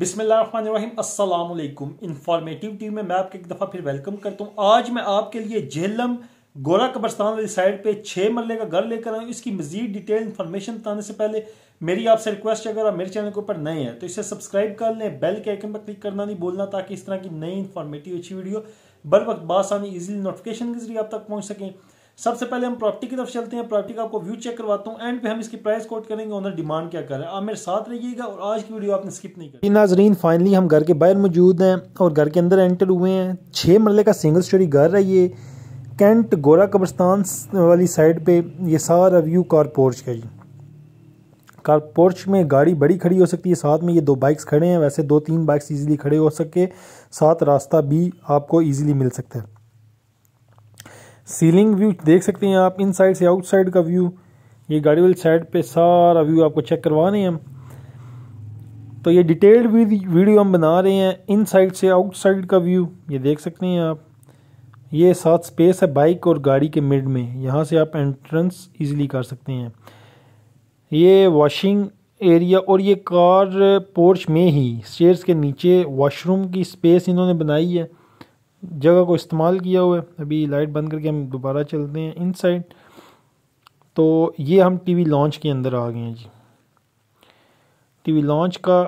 बिस्मिल्लाहिर्रहमानिर्रहीम अस्सलाम informative TV में मैं आपके एक दफ़ा फिर वेलकम करता हूँ आज मैं आपके लिए झेलम गोरा कब्रस्तान वाली साइड पे छः मरले का घर लेकर आया इसकी मजीद डिटेल इन्फॉर्मेशन बताने से पहले मेरी आपसे रिक्वेस्ट है अगर आप मेरे चैनल के ऊपर नए हैं तो इसे सब्सक्राइब कर लें बेल के आइकन पर क्लिक करना नहीं बोलना ताकि इस तरह की नई इन्फॉर्मेटिव अच्छी वीडियो बर वक्त बासानी ईजिली नोटिफिकेशन के जरिए आप तक पहुँच सकें सबसे पहले हम प्रॉपर्टी की तरफ चलते हैं प्रॉपर्टी का आपको व्यू चेक करवाता हूं एंड पे हम इसकी प्राइस कोट करेंगे ऑनर डिमांड क्या कर रहा है आप मेरे साथ रहिएगा और आज की वीडियो आपने स्किप नहीं करी नाजरीन फाइनली हम घर के बाहर मौजूद हैं और घर के अंदर एंटर हुए हैं छः मरले का सिंगल स्टोरी घर है ये कैंट गोरा कब्रस्तान वाली साइड पर यह सारा व्यू कार पोर्च का जी कार पोर्च में गाड़ी बड़ी खड़ी हो सकती है साथ में ये दो बाइक्स खड़े हैं वैसे दो तीन बाइक्स ईजिली खड़े हो सके साथ रास्ता भी आपको ईजिली मिल सकता है सीलिंग व्यू देख सकते हैं आप इन साइड से आउटसाइड का व्यू ये गाड़ी वाली साइड पे सारा व्यू आपको चेक करवा रहे हैं हम तो ये डिटेल्ड वीडियो हम बना रहे हैं इन साइड से आउटसाइड का व्यू ये देख सकते हैं आप ये साथ स्पेस है बाइक और गाड़ी के मिड में यहाँ से आप एंट्रेंस ईजिली कर सकते हैं ये वॉशिंग एरिया और ये कार पोर्च में ही स्टेयर्स के नीचे वॉशरूम की स्पेस इन्होंने बनाई है जगह को इस्तेमाल किया हुआ है अभी लाइट बंद करके हम दोबारा चलते हैं इनसाइड तो ये हम टीवी लॉन्च के अंदर आ गए हैं जी टीवी लॉन्च का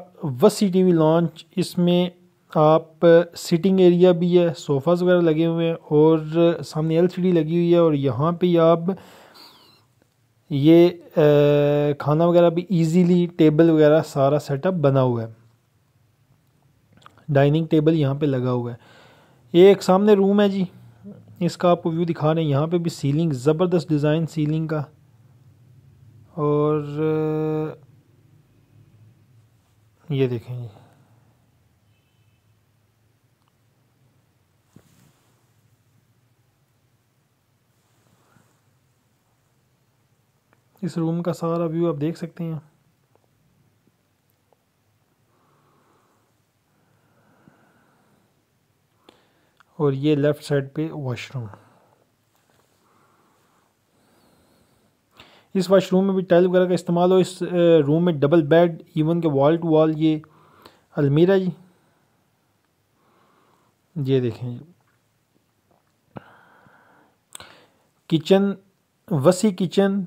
वसी टीवी लॉन्च इसमें आप सिटिंग एरिया भी है सोफ़ाज वगैरह लगे हुए हैं और सामने एलसीडी लगी हुई है और यहाँ पे आप ये आ, खाना वगैरह भी इजीली टेबल वगैरह सारा सेटअप बना हुआ है डाइनिंग टेबल यहाँ पे लगा हुआ है ये एक सामने रूम है जी इसका आपको व्यू दिखा रहे हैं यहाँ पे भी सीलिंग ज़बरदस्त डिज़ाइन सीलिंग का और ये देखें जी इस रूम का सारा व्यू आप देख सकते हैं और ये लेफ़्ट साइड पे वॉशरूम इस वाशरूम में भी टाइल वगैरह का इस्तेमाल हो इस रूम में डबल बेड इवन के वॉल टू वॉल ये अलमीरा जी ये देखें जी किचन वसी किचन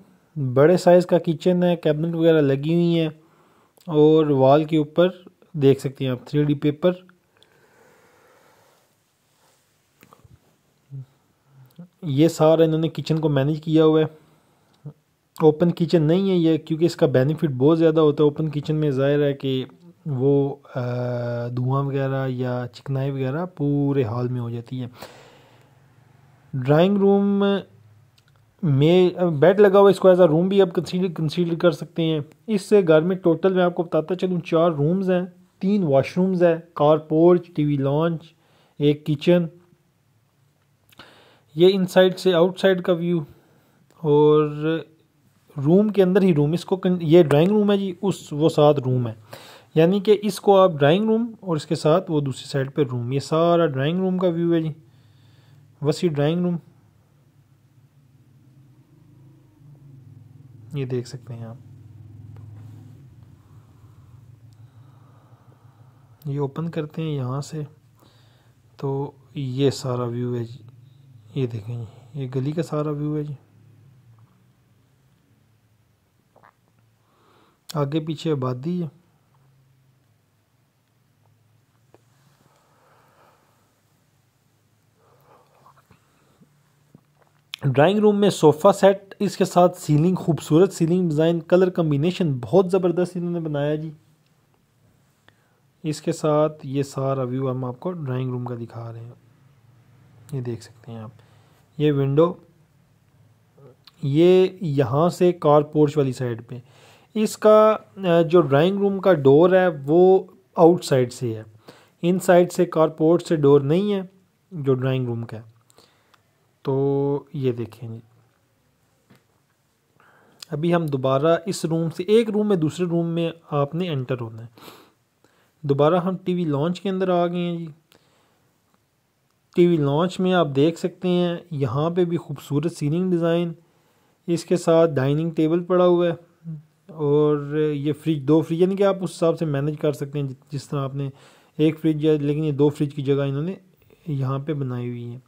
बड़े साइज़ का किचन है कैबिनेट वगैरह लगी हुई हैं और वॉल के ऊपर देख सकते हैं आप थ्री पेपर ये सारा इन्होंने किचन को मैनेज किया हुआ है ओपन किचन नहीं है ये क्योंकि इसका बेनिफिट बहुत ज़्यादा होता है ओपन किचन में ज़ाहिर है कि वो धुआं वगैरह या चिकनाई वगैरह पूरे हॉल में हो जाती है ड्राइंग रूम में बेड लगा हुआ इसको एज आ रूम भी आप कंसीडर कंसीडर कर सकते हैं इससे घर में टोटल मैं आपको बताता चलूँ चार रूम्स हैं तीन वाशरूम्स हैं कार पोर्च टी लॉन्च एक किचन ये इनसाइड से आउटसाइड का व्यू और रूम के अंदर ही रूम इसको ये ड्राइंग रूम है जी उस वो साथ रूम है यानी कि इसको आप ड्राइंग रूम और इसके साथ वो दूसरी साइड पे रूम ये सारा ड्राइंग रूम का व्यू है जी वसी ड्राइंग रूम ये देख सकते हैं आप ये ओपन करते हैं यहाँ से तो ये सारा व्यू है जी ये देखें जी ये गली का सारा व्यू है जी आगे पीछे आबादी है ड्राइंग रूम में सोफ़ा सेट इसके साथ सीलिंग खूबसूरत सीलिंग डिज़ाइन कलर कम्बिनेशन बहुत ज़बरदस्त इन्होंने बनाया जी इसके साथ ये सारा व्यू हम आपको ड्राइंग रूम का दिखा रहे हैं ये देख सकते हैं आप ये विंडो ये यहाँ से कार पोर्च वाली साइड पे इसका जो ड्राइंग रूम का डोर है वो आउट साइड से है इन साइड से कार पोर्च से डोर नहीं है जो ड्राइंग रूम का है तो ये देखें जी अभी हम दोबारा इस रूम से एक रूम में दूसरे रूम में आपने एंटर होना है दोबारा हम टीवी लॉन्च के अंदर आ गए हैं जी टीवी लॉन्च में आप देख सकते हैं यहाँ पे भी खूबसूरत सीलिंग डिज़ाइन इसके साथ डाइनिंग टेबल पड़ा हुआ है और ये फ्रिज दो फ्रिज यानी कि आप उस हिसाब से मैनेज कर सकते हैं जिस तरह आपने एक फ्रिज या लेकिन ये दो फ्रिज की जगह इन्होंने यहाँ पे बनाई हुई है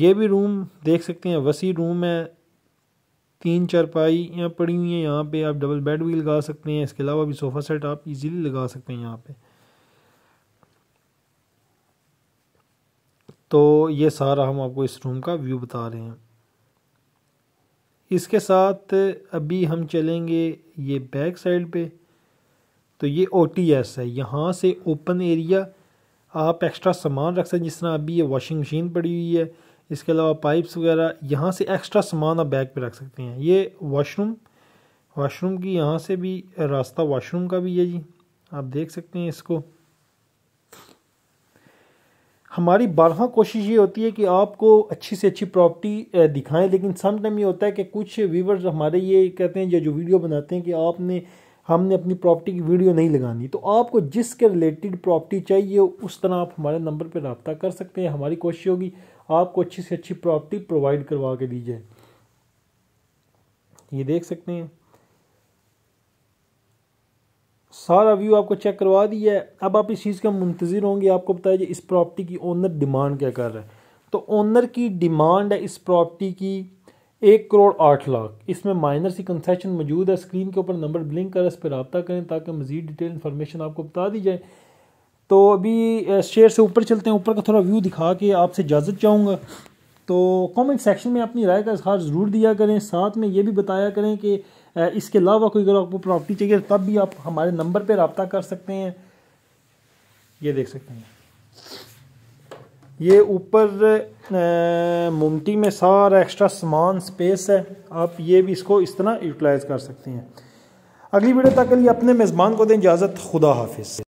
ये भी रूम देख सकते हैं वसी रूम है तीन यहाँ पड़ी हुई हैं यहाँ पे आप डबल बेड भी लगा सकते हैं इसके अलावा भी सोफ़ा सेट आप इजीली लगा सकते हैं यहाँ पे तो ये सारा हम आपको इस रूम का व्यू बता रहे हैं इसके साथ अभी हम चलेंगे ये बैक साइड पे तो ये ओ है यहाँ से ओपन एरिया आप एक्स्ट्रा सामान रख सकते हैं जिस तरह अभी ये वॉशिंग मशीन पड़ी हुई है इसके अलावा पाइप्स वगैरह यहाँ से एक्स्ट्रा सामान आप बैग पे रख सकते हैं ये वॉशरूम वॉशरूम की यहाँ से भी रास्ता वॉशरूम का भी है जी आप देख सकते हैं इसको हमारी बारह कोशिश ये होती है कि आपको अच्छी से अच्छी प्रॉपर्टी दिखाएं लेकिन सम टाइम ये होता है कि कुछ व्यूवर्स हमारे ये कहते हैं जो जो वीडियो बनाते हैं कि आपने हमने अपनी प्रॉपर्टी की वीडियो नहीं लगानी तो आपको जिसके रिलेटेड प्रॉपर्टी चाहिए उस तरह आप हमारे नंबर पर रबता कर सकते हैं हमारी कोशिश होगी आपको अच्छी से अच्छी प्रॉपर्टी प्रोवाइड करवा के दी जाए ये देख सकते हैं सारा व्यू आपको चेक करवा दिया है अब आप इस चीज़ का मुंतज़र होंगे आपको बताया जाए इस प्रॉपर्टी की ओनर डिमांड क्या कर रहा है तो ओनर की डिमांड है इस प्रॉपर्टी की एक करोड़ आठ लाख इसमें माइनर सी कंसेशन मौजूद है स्क्रीन के ऊपर नंबर ब्लिंक कर इस पर रबता करें ताकि मज़ीद डिटेल इन्फॉर्मेशन आपको बता दी जाए तो अभी शेयर से ऊपर चलते हैं ऊपर का थोड़ा व्यू दिखा के आपसे इजाज़त चाहूँगा तो कमेंट सेक्शन में अपनी राय का इजहार ज़रूर दिया करें साथ में ये भी बताया करें कि इसके अलावा कोई अगर आपको प्रॉपर्टी चाहिए तब भी आप हमारे नंबर पर रबता कर सकते हैं ये देख सकते हैं ये ऊपर मुमटी में सारा एक्स्ट्रा सामान स्पेस है आप ये भी इसको इस तरह यूटिलाइज़ कर सकते हैं अगली वीडियो तक के लिए अपने मेज़बान को दें इजाज़त खुदा हाफिज़